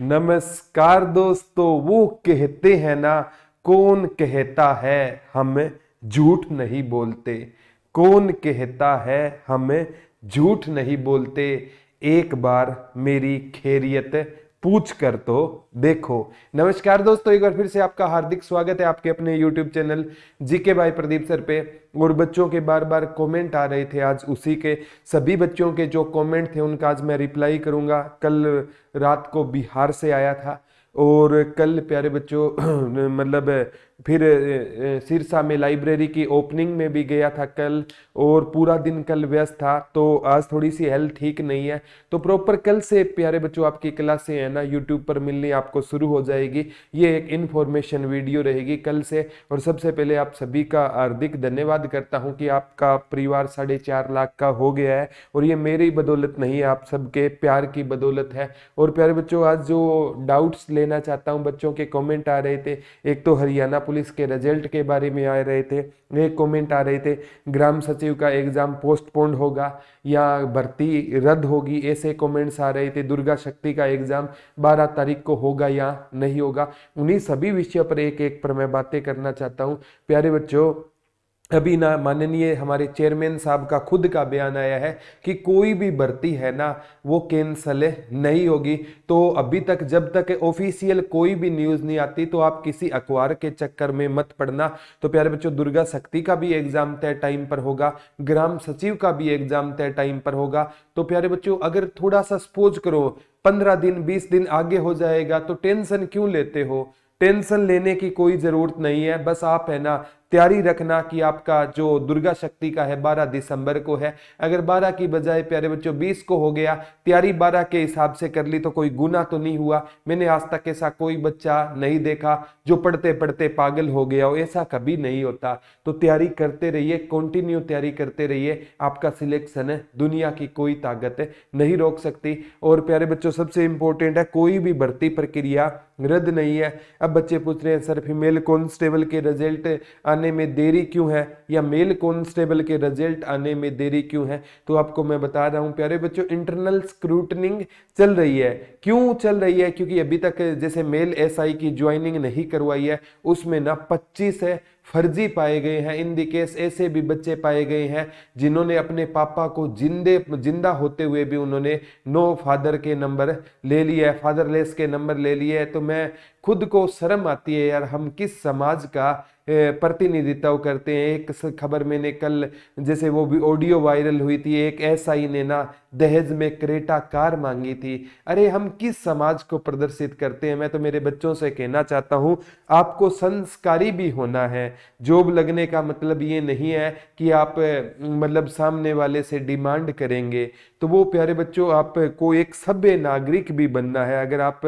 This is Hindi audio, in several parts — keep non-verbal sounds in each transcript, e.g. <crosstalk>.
नमस्कार दोस्तों वो कहते हैं ना कौन कहता है हम झूठ नहीं बोलते कौन कहता है हम झूठ नहीं बोलते एक बार मेरी खैरियत पूछ कर तो देखो नमस्कार दोस्तों एक बार फिर से आपका हार्दिक स्वागत है आपके अपने YouTube चैनल जीके भाई प्रदीप सर पे और बच्चों के बार बार कमेंट आ रहे थे आज उसी के सभी बच्चों के जो कमेंट थे उनका आज मैं रिप्लाई करूंगा कल रात को बिहार से आया था और कल प्यारे बच्चों <clears throat> मतलब फिर सिरसा में लाइब्रेरी की ओपनिंग में भी गया था कल और पूरा दिन कल व्यस्त था तो आज थोड़ी सी हेल्थ ठीक नहीं है तो प्रॉपर कल से प्यारे बच्चों आपकी क्लासें हैं ना यूट्यूब पर मिलनी आपको शुरू हो जाएगी ये एक इन्फॉर्मेशन वीडियो रहेगी कल से और सबसे पहले आप सभी का हार्दिक धन्यवाद करता हूँ कि आपका परिवार साढ़े चार लाख का हो गया है और ये मेरी बदौलत नहीं है आप सबके प्यार की बदौलत है और प्यारे बच्चों आज जो डाउट्स लेना चाहता हूँ बच्चों के कॉमेंट आ रहे थे एक तो हरियाणा पुलिस के रिजल्ट के बारे में आ रहे थे एक कमेंट आ रहे थे ग्राम सचिव का एग्ज़ाम पोस्टपोन्ड होगा या भर्ती रद्द होगी ऐसे कमेंट्स आ रहे थे दुर्गा शक्ति का एग्ज़ाम 12 तारीख को होगा या नहीं होगा उन्हीं सभी विषयों पर एक एक पर मैं बातें करना चाहता हूँ प्यारे बच्चों अभी ना माननीय हमारे चेयरमैन साहब का खुद का बयान आया है कि कोई भी भर्ती है ना वो कैंसल नहीं होगी तो अभी तक जब तक ऑफिशियल कोई भी न्यूज़ नहीं आती तो आप किसी अखबार के चक्कर में मत पड़ना तो प्यारे बच्चों दुर्गा शक्ति का भी एग्ज़ाम तय टाइम पर होगा ग्राम सचिव का भी एग्ज़ाम तय टाइम पर होगा तो प्यारे बच्चों अगर थोड़ा सा सपोज करो पंद्रह दिन बीस दिन आगे हो जाएगा तो टेंशन क्यों लेते हो टेंशन लेने की कोई ज़रूरत नहीं है बस आप है ना तैयारी रखना कि आपका जो दुर्गा शक्ति का है 12 दिसंबर को है अगर 12 की बजाय प्यारे बच्चों 20 को हो गया तैयारी 12 के हिसाब से कर ली तो कोई गुना तो नहीं हुआ मैंने आज तक ऐसा कोई बच्चा नहीं देखा जो पढ़ते पढ़ते पागल हो गया हो ऐसा कभी नहीं होता तो तैयारी करते रहिए कंटिन्यू तैयारी करते रहिए आपका सिलेक्शन है दुनिया की कोई ताकत नहीं रोक सकती और प्यारे बच्चों सबसे इंपॉर्टेंट है कोई भी भर्ती प्रक्रिया रद्द नहीं है अब बच्चे पूछ रहे हैं सर फीमेल कॉन्स्टेबल के रिजल्ट आने आने में देरी क्यों है या मेल कॉन्स्टेबल के रिजल्ट आने में देरी क्यों है तो आपको मैं बता रहा हूँ प्यारे बच्चों इंटरनल स्क्रूटनिंग चल रही है क्यों चल रही है क्योंकि अभी तक जैसे मेल एसआई की ज्वाइनिंग नहीं करवाई है उसमें ना 25 है फर्जी पाए गए हैं इन दी केस ऐसे भी बच्चे पाए गए हैं जिन्होंने अपने पापा को जिंदे जिंदा होते हुए भी उन्होंने नो फादर के नंबर ले लिए है फादरलेस के नंबर ले लिए है तो मैं खुद को शर्म आती है यार हम किस समाज का प्रतिनिधित्व करते हैं एक खबर मैंने कल जैसे वो भी ऑडियो वायरल हुई थी एक ऐसा ही ने ना दहेज में क्रेटा कार मांगी थी अरे हम किस समाज को प्रदर्शित करते हैं मैं तो मेरे बच्चों से कहना चाहता हूँ आपको संस्कारी भी होना है जॉब लगने का मतलब ये नहीं है कि आप मतलब सामने वाले से डिमांड करेंगे तो वो प्यारे बच्चों आप को एक सभ्य नागरिक भी बनना है अगर आप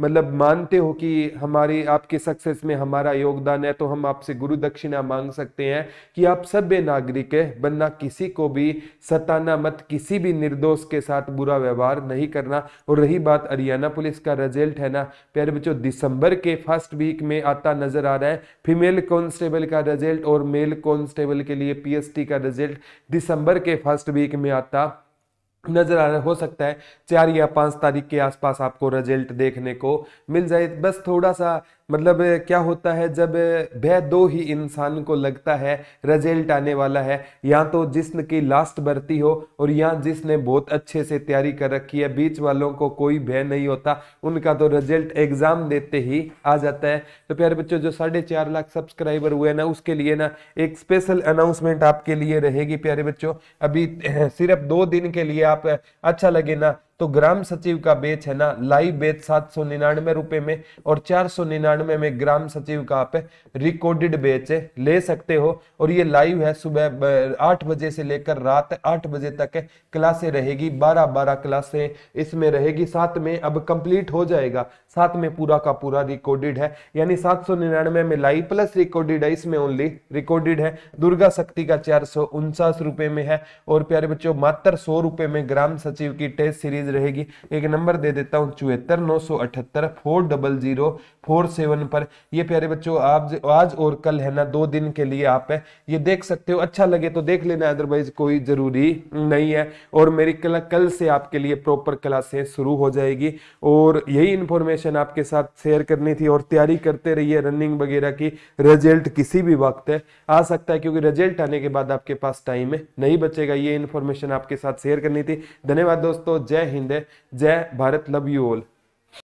मतलब मानते हो कि हमारी आपके सक्सेस में हमारा योगदान है तो हम आपसे गुरु दक्षिणा मांग सकते हैं कि आप सभ्य नागरिक बनना किसी को भी सताना मत किसी भी निर्दोष के साथ बुरा व्यवहार नहीं करना और रही बात हरियाणा पुलिस का रिजल्ट है ना प्यारे बच्चों दिसंबर के फर्स्ट वीक में आता नजर आ रहा है फीमेल कॉन्स्टेबल कांस्टेबल का रिजल्ट और मेल कांस्टेबल के लिए पीएसटी का रिजल्ट दिसंबर के फर्स्ट वीक में आता नजर आ रहा हो सकता है चार या पाँच तारीख के आसपास आपको रिजल्ट देखने को मिल जाए बस थोड़ा सा मतलब क्या होता है जब भय दो ही इंसान को लगता है रिजल्ट आने वाला है या तो जिसने की लास्ट बरती हो और या जिसने बहुत अच्छे से तैयारी कर रखी है बीच वालों को कोई भय नहीं होता उनका तो रिजल्ट एग्जाम देते ही आ जाता है तो प्यारे बच्चों जो साढ़े चार लाख सब्सक्राइबर हुए ना उसके लिए ना एक स्पेशल अनाउंसमेंट आपके लिए रहेगी प्यारे बच्चों अभी सिर्फ दो दिन के लिए आप अच्छा लगे ना तो ग्राम सचिव का बेच है ना लाइव बेच सात सौ निन्यानवे रुपए में और चार सौ निन्यानवे में ग्राम सचिव का आप रिकॉर्डेड बेच ले सकते हो और ये लाइव है सुबह आठ बजे से लेकर रात आठ बजे तक क्लासे रहेगी बारह बारह क्लासे इसमें रहेगी साथ में अब कंप्लीट हो जाएगा साथ में पूरा का पूरा रिकॉर्डेड है यानी सात सौ निन्यानवे में लाइव प्लस रिकॉर्डेड है इसमें ओनली रिकॉर्डेड है दुर्गा शक्ति का चार सौ उनचास रुपए में है और प्यारे बच्चों मात्र सौ रुपए में ग्राम सचिव की टेस्ट सीरीज चीज़ रहेगी एक नंबर दे देता हूँ चुहत्तर नौ सौ अठहत्तर four double zero four seven पर ये प्यारे बच्चों आप आज और कल है ना दो दिन के लिए आप है ये देख सकते हो अच्छा लगे तो देख लेना अदरवाइज कोई ज़रूरी नहीं है और मेरी कला कल से आपके लिए प्रॉपर क्लासें शुरू हो जाएगी और यही इंफॉर्मेशन आपके साथ शेयर करनी थी और तैयारी करते रहिए रनिंग वगैरह की रिजल्ट किसी भी वक्त है आ सकता है क्योंकि रिजल्ट आने के बाद आपके पास टाइम नहीं बचेगा ये इंफॉर्मेशन आपके साथ शेयर करनी थी धन्यवाद दोस्तों जय हिंद हिंद जय भारत लव यू ऑल